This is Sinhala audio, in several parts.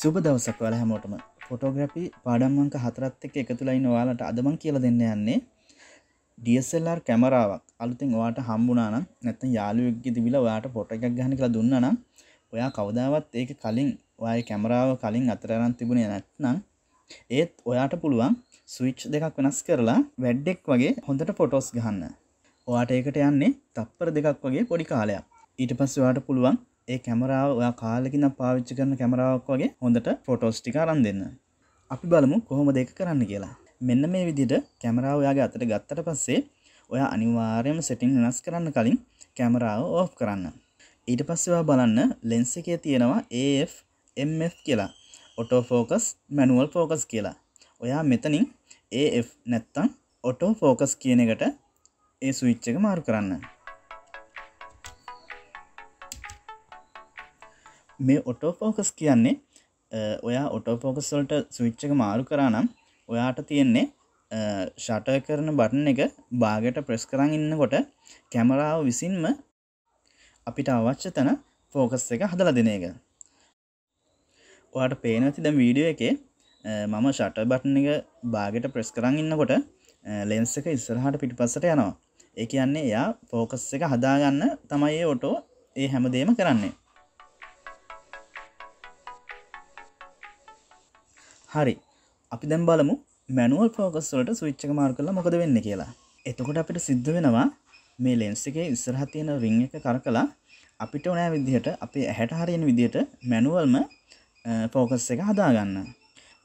සුබ දවසක් වල හැමෝටම ෆොටෝග්‍රපි පාඩම්මංක හතරත් එක්ක එකතුලයින්න ඔයාලට අදමං කියලා දෙන්න යන්නේ DSLR කැමරාවක් අලුතින් ඔයාට හම්බුණා නම් නැත්නම් යාළුවෙක්ගේ තිබිලා ඔයාට ෆොටෝ එකක් ගන්න කියලා දුන්නා නම් ඔයා කවදාවත් ඒක කලින් ඔයාගේ කැමරාව කලින් අතර අරන් තිබුණේ නැත්නම් ඒත් ඔයාට පුළුවන් ස්විච් දෙකක් වෙනස් කරලා වැඩෙක් වගේ හොඳට ෆොටෝස් ගන්න. ඔයාට ඒකට යන්නේ තප්පර දෙකක් වගේ පොඩි කාලයක්. ඊට පස්සේ ඔයාට පුළුවන් ඒ කැමරාව ඔයා කාලෙකින් පාවිච්චි කරන කැමරාවක් වගේ හොඳට ෆොටෝස් ටික අරන් දෙන්න අපි බලමු කොහොම දෙක කරන්න කියලා මෙන්න මේ විදිහට කැමරාව ඔයාගේ අතට ගත්තට පස්සේ ඔයා අනිවාර්යයෙන්ම සෙටින් වෙනස් කරන්න කලින් කැමරාව ඕෆ් කරන්න ඊට පස්සේ ඔයා බලන්න ලෙන්ස් එකේ තියෙනවා AF MF කියලා ඔටෝ ફોකස් මැනුවල් ફોකස් කියලා. ඔයා මෙතනින් AF නැත්තම් ඔටෝ ફોකස් කියන එකට ඒ ස්විච් එක මාරු කරන්න. මේ ඔටෝෆෝකස් කියන්නේ ඔයා ඔටෝෆෝකස්වලට සවිච්චක මාරු කරනම් ඔයාට තියෙන්නේ ෂට කරන බටන එක බාගට ප්‍රෙස් කරන්න ඉන්නකොට කැමරාව විසින්ම අපිට අවශ්‍ය තැන ෆෝකස් එක හදල දෙන එක ඔයාට පේනති දැම් වීඩියෝ එකේ මම ෂට බටන එක බාගට ප්‍රෙස් කරන්න ඉන්නකොට ලෙන්ස එක ඉස්සරහට පිටි පසට යනවා ඒ කියන්නේ එයා ෆෝකස් එක හදාගන්න තමයි ඔටෝ ඒ හැමදේම කරන්නේ හරි අපි දැම් බලමු මැනුවල් පෝකස් වලට සවිච්චක මාර් කල මොකද වෙන්න කියලා එතකොට අපිට සිද්ධ වෙනවා මේ ලෙන්ස් එකේ ඉස්සරහ තියෙන රිං එක කර කලා අපිට ඕනෑ විදිහට අපේ ඇහැට හරියෙන විදිහට මැනුවල්ම පෝකස් එක හදාගන්න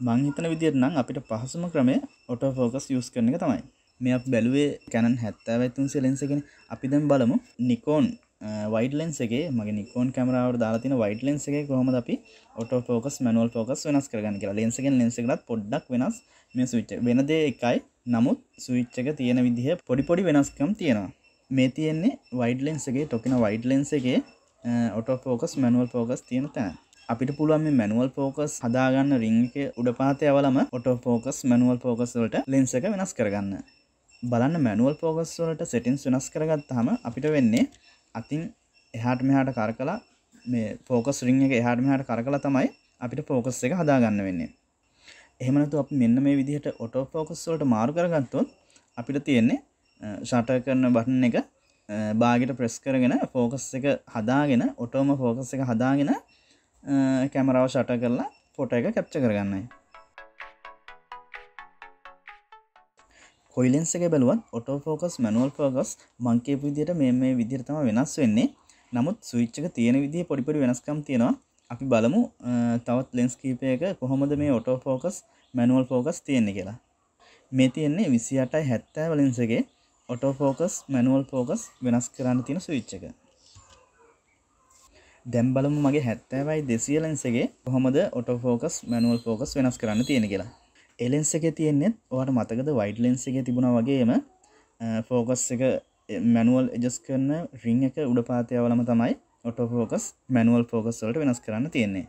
මං හිතන විදිහට නම් අපිට පහසුම ක්‍රමය ඔටෝ ෆෝකස් යස් කරන එක තමයි මේ බැලුවේ කැනන් හැත්තෑ වැත්තුන් සෙලෙන්සගෙන අපි දැම් බලමු නිකෝන් වයිඩ ලෙන්න්සගේ මගේ නිකෝන් කැමරාවට දාලාතින වයිට ලෙන්න්සගේ කොහොම අපි ඔට ෝකස් මනුවල් ෝකස් වෙනස් කරගන්න කියලා ලෙන්සගෙන් ලෙන්සෙකත් පොඩ්ඩක් වෙනස් මේ සවිච්ච වෙනදේ එකයි නමුත් සවිච්චක තියෙන විදිහ පොඩිපොඩි වෙනස්කම් තියෙනවා මේ තියෙන්නේ වයිඩ ලෙන්න්සගේ ටොකෙන වයිඩ ලෙන්න්සගේ ඔට ෝකස් මනුවල් ෝකස් තියෙන තැන අපිට පුළුවන් මේ මනුවල් ෆෝකස් හදාගන්න රිං එක උඩ පාතේ අවලම ඔටෝ ෆෝකස් මනුවල් ෆෝකස් වලට ලෙන්ස් එක වෙනස් කරගන්න. බලන්න මනුවල් ෆෝකස් වලට සෙටින්ස් වෙනස් කරගත්තාම අපිට වෙන්නේ අතින් එහාට මෙහාට කරකලා මේ ෆෝකස් රිං එක එහාට මෙහාට කරකලා තමයි අපිට ෆෝකස් එක හදාගන්න වෙන්නේ එහෙම නැතුව අපි මෙන්න මේ විදිහට ඔටෝ ෆෝකස් වලට මාරු කරගත්තොත් අපිට තියෙන්නේ ෂටර් කරන බටන් එක බාගට ප්‍රෙස් කරගෙන ෆෝකස් එක හදාගෙන ඔටෝම ෆෝකස් එක හදාගෙන කැමරාව ෂට කරලා ෆොට එක කැප්ච කරගන්නයි කොයිලෙන්ස එක බැලුවත් ඔටෝෆෝකස් මනුවල් ෆෝකස් මංකේ විදියට මේ මේ විදිරතම වෙනස් වෙන්නේ නමුත් සවිච්චක තියෙන විදිහ පොඩිපොඩි වෙනස්කම් තියෙනවා අපි බලමු තවත් ලෙන්ස් කීපයක කොහොමද මේ ඔටෝෆෝකස් මැනුවල් ෆෝකස් තියෙන්නේ කියලා මේ තියෙන්නේ විසි අටයි හැත්තෑ වලින්සගේ ඔටෝෆෝකස් මැනුවල් ෆෝකස් වෙනස් කරන්න තියෙන සවිච්ච එක දැම් බලමු මගේ හැත්තෑවයි දෙසියලන්සගේ කොහොමද ඔටෝෆෝකස් මැනුවල් ෆෝකස් වෙනස් කරන්න තියෙන කියලා එලෙන්ස එක තියෙන්නෙත් වට මතකද වයිඩ් ලෙන්ස එක තිබුණ වගේම ෆෝකස් එක මැනුවල් එජස් කරන රිං එක උඩ පාතයවලම තමයි ඔටෝෆෝකස් මැනුවල් ෆෝකස් වලට වෙනස් කරන්න තියෙන්නේ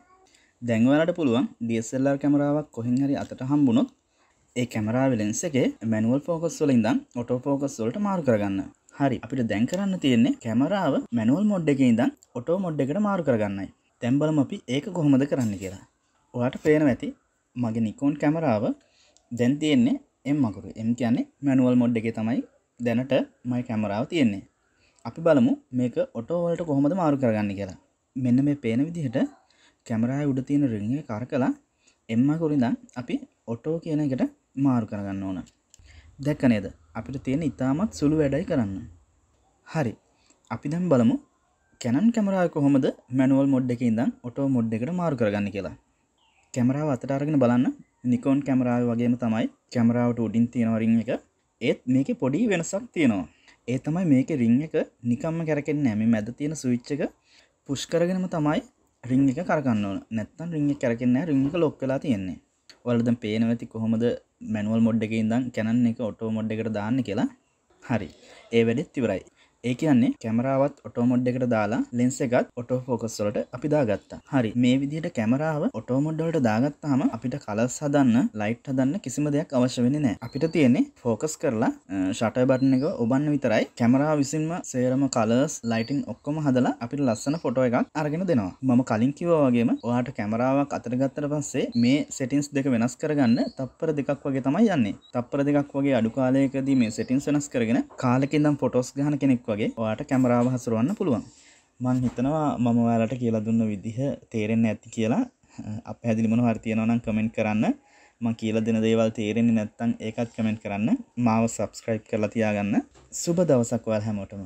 දැන්වලට පුළුවන් DSLR කැමරාවක් කොහෙන් හරි අතට හම්බුණොත් ඒ කැමරා වෙලෙන්ස එක මැනුවල් ෆෝකස් වලින්දම් ඔටෝෆෝකස් වලට මාරු කරගන්න හරි අපිට දැන් කරන්න තියෙන්නේ කැමරාව මැනුවල් මොඩ් එකේ ඉඳන් ඔටෝ මොඩ් එකට මාරු කරගන්නයි. දැන් බලමු අපි ඒක කොහොමද කරන්න කියලා. ඔයාලට පේනවා ඇති මගේ නිකෝන් කැමරාව දැන් තියෙන්නේ එම් මකුරු එම් කියන්නේ මැනුවල් මොඩ් එක තමයි දැනට මයි කැමරාව තියෙන්නේ අපි බලමු මේක ඔටෝවලට කොහොමද මාරු කරගන්න කියලා මෙන්න මේ පේන විදිහට කැමරාය උඩ තියෙන රිංගේ කර කලා එම්මකුරින්දන් අපි ඔටෝ කියන එකට මාරු කරගන්න ඕන දැක්ක නේද අපිට තියෙන ඉතාමත් සුළු වැඩයි කරන්න හරි අපි දැම් බලමු කැනන් කැමරාය කොහොමද මැනුවල් මොඩ් එක ඉඳන් ඔටෝ මොඩ් එකට මාරු කරගන්න කියලා කැමරාව අතට අරගෙන බලන්න නිකෝන් කැමරාව වගේම තමයි කැමරාවට උඩින් තියෙනවරින් එක ඒත් මේක පොඩි වෙනසක් තියෙනවා ඒ තමයි මේක රිං එක නිකම්ම කැරකෙන් නෑම මැද තියෙන සවිච්චක පුෂ්කරගෙනම තමයි රිං එක කරගන්න නැත්තන් රිං කැරකෙන්න රිං එක ලොක් කලා තියෙන්නේ වලද පේනවති කොහොමද මැනුවල් මොඩ්ඩක ඉදම් කැනන් එක ඔටෝ මොඩ්ඩකට දාන්න කියලා හරි ඒ වැඩෙත් තිවරයි ඒ කියන්නේ කැමරාවත් ඔටෝමොඩ් එකට දාලා ලෙන්ස එකත් ඔටෝ ෆෝකස් වලට අපි දාගත්තා. හරි මේ විදිහට කැමරාව ඔටෝමොඩ් වලට දාගත්තාම අපිට කලර්ස් හදන්න, ලයිට් හදන්න කිසිම දෙයක් අවශ්‍ය වෙන්නේ නැහැ. අපිට තියෙන්නේ ෆෝකස් කරලා ෂටර් බටන් එක ඔබන්න විතරයි. කැමරාව විසින්ම සේරම කලර්ස්, ලයිටින් ඔක්කොම හදලා අපිට ලස්සන ෆොටෝ එකක් අරගෙන දෙනවා. මම කලින් කිව්වා වගේම ඔයාට කැමරාවක් අතට ගත්තට පස්සේ මේ සෙටින්ස් දෙක වෙනස් කරගන්න තප්පර දෙකක් වගේ තමයි යන්නේ. තප්පර දෙකක් වගේ අඩු කාලයකදී මේ සෙටින්ස් වෙනස් කරගෙන කාලෙකින් නම් ෆොටෝස් ගන්න කෙනෙක් වගේ වාට කැමරාව හසුරුවන්න පුළුවන් මං හිතනවා මම ඔයාලට කියලා දුන්න විදිහ තේරෙන්න ඇති කියලා අප හැදිලිමන හරිතියනවනම් කමෙන්ට් කරන්න මං කියල දෙන දේවල් තේරෙන්නේ නැත්තං ඒකත් කමෙන්ට් කරන්න මාව සබස්ක්‍රයිබ් කරලා තියාගන්න සුබ දවසක්වල් හැමෝටම